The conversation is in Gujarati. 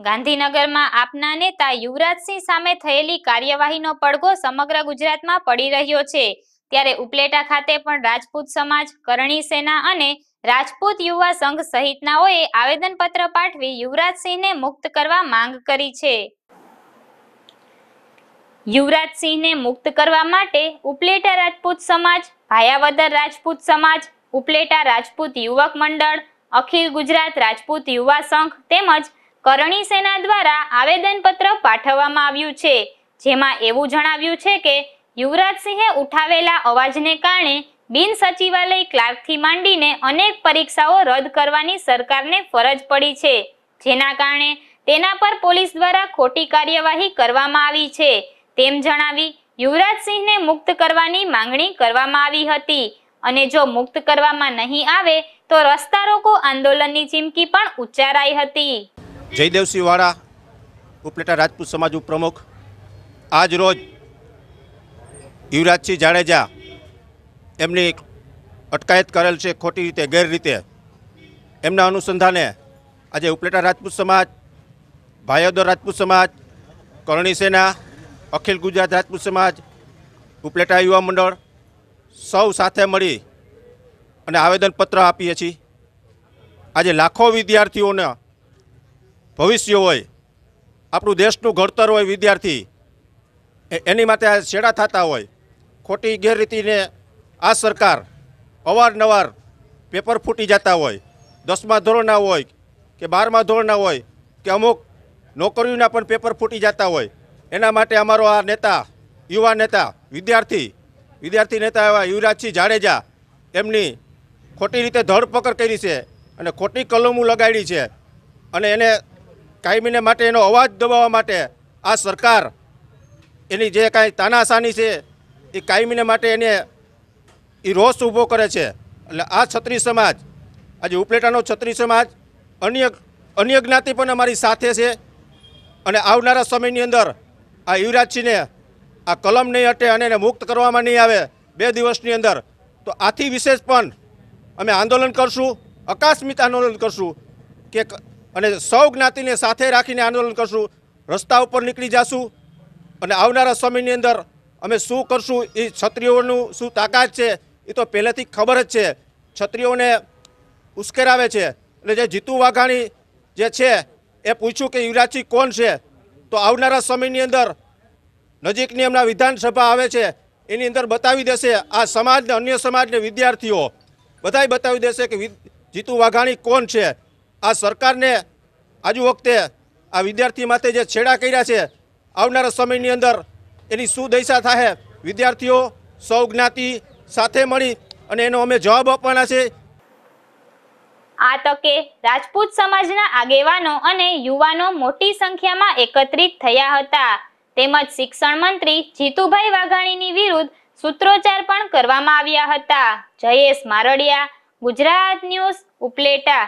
ગાંધીનગરમાં આપના નેતા યુવરાજસિંહ સામે થયેલી કાર્યવાહીનો પડઘો સમગ્ર ગુજરાતમાં પડી રહ્યો છે ત્યારે ઉપલેટા ખાતે પણ રાજપૂત સમાજ કરણી સેના અને રાજપૂત યુવા સંઘ સહિતનાઓએ આવેદનપત્ર પાઠવી યુવરાજસિંહને મુક્ત કરવા માંગ કરી છે યુવરાજસિંહને મુક્ત કરવા માટે ઉપલેટા રાજપૂત સમાજ ભાયાવદર રાજપૂત સમાજ ઉપલેટા રાજપૂત યુવક મંડળ અખિલ ગુજરાત રાજપૂત યુવા સંઘ તેમજ કરણી સેના દ્વારા આવેદનપત્ર પાઠવવામાં આવ્યું છે જેમાં એવું જણાવ્યું છે કે યુવરાજસિંહે ઉઠાવેલા અવાજને કારણે બિન સચિવાલય ક્લાર્કથી માંડીને અનેક પરીક્ષાઓ રદ કરવાની સરકારને ફરજ પડી છે જેના કારણે તેના પર પોલીસ દ્વારા ખોટી કાર્યવાહી કરવામાં આવી છે તેમ જણાવી યુવરાજસિંહને મુક્ત કરવાની માંગણી કરવામાં આવી હતી અને જો મુક્ત કરવામાં નહીં આવે તો રસ્તા રોકો આંદોલનની ચીમકી પણ ઉચ્ચારાઈ હતી જયદેવસિંહવાળા ઉપલેટા રાજપૂત સમાજ ઉપપ્રમુખ આજ રોજ યુવરાજસિંહ જાડેજા એમની અટકાયત કરેલ છે ખોટી રીતે ગેર રીતે એમના અનુસંધાને આજે ઉપલેટા રાજપૂત સમાજ ભાયોદર રાજપૂત સમાજ કરણી સેના અખિલ ગુજરાત રાજપૂત સમાજ ઉપલેટા યુવા મંડળ સૌ સાથે મળી અને આવેદનપત્ર આપીએ છીએ આજે લાખો વિદ્યાર્થીઓને ભવિષ્ય હોય આપણું દેશનું ઘડતર હોય વિદ્યાર્થી એની માટે આ છેડા થતા હોય ખોટી ગેરરીતિને આ સરકાર અવારનવાર પેપર ફૂટી જતા હોય દસમા ધોરણના હોય કે બારમા ધોરણના હોય કે અમુક નોકરીઓના પણ પેપર ફૂટી જતા હોય એના માટે અમારો આ નેતા યુવા નેતા વિદ્યાર્થી વિદ્યાર્થી નેતા એવા યુવરાજસિંહ જાડેજા એમની ખોટી રીતે ધરપકડ કરી છે અને ખોટી કલમો લગાડી છે અને એને કાયમીને માટે એનો અવાજ દબાવવા માટે આ સરકાર એની જે કાંઈ તાનાશાની છે એ કાયમીને માટે એને એ રોષ ઊભો કરે છે એટલે આ છત્રી સમાજ આજે ઉપલેટાનો છત્રી સમાજ અન્ય અન્ય જ્ઞાતિ પણ અમારી સાથે છે અને આવનારા સમયની અંદર આ યુવરાજસિંહને આ કલમ નહીં હટે અને એને મુક્ત કરવામાં નહીં આવે બે દિવસની અંદર તો આથી વિશેષ પણ અમે આંદોલન કરશું અકાસ્મિક આંદોલન કરશું કે અને સૌ જ્ઞાતિને સાથે રાખીને આંદોલન કરશું રસ્તા ઉપર નીકળી જશું અને આવનારા સમયની અંદર અમે શું કરશું એ છત્રીઓનું શું તાકાત છે એ તો પહેલેથી ખબર જ છે છત્રીઓને ઉશ્કેરાવે છે એટલે જે જીતુ વાઘાણી જે છે એ પૂછ્યું કે યુવરાજસિંહ કોણ છે તો આવનારા સમયની અંદર નજીકની એમના વિધાનસભા આવે છે એની અંદર બતાવી દેશે આ સમાજને અન્ય સમાજને વિદ્યાર્થીઓ બધાય બતાવી દેશે કે જીતુ વાઘાણી કોણ છે આ સરકારને આજુ વખતે આ વિદ્યાર્થી માટે જે છેડા કર્યા છે આવનારા સમયની અંદર એની શું દશા થાય વિદ્યાર્થીઓ સૌ જ્ઞાતિ સાથે મળી અને એનો અમે જવાબ આપવાના છે આ તકે રાજપૂત સમાજના આગેવાનો અને યુવાનો મોટી સંખ્યામાં એકત્રિત થયા હતા તેમજ શિક્ષણ મંત્રી જીતુભાઈ વાઘાણીની વિરુદ્ધ સૂત્રોચ્ચાર પણ કરવામાં આવ્યા હતા જયેશ મારડિયા ગુજરાત ન્યૂઝ ઉપલેટા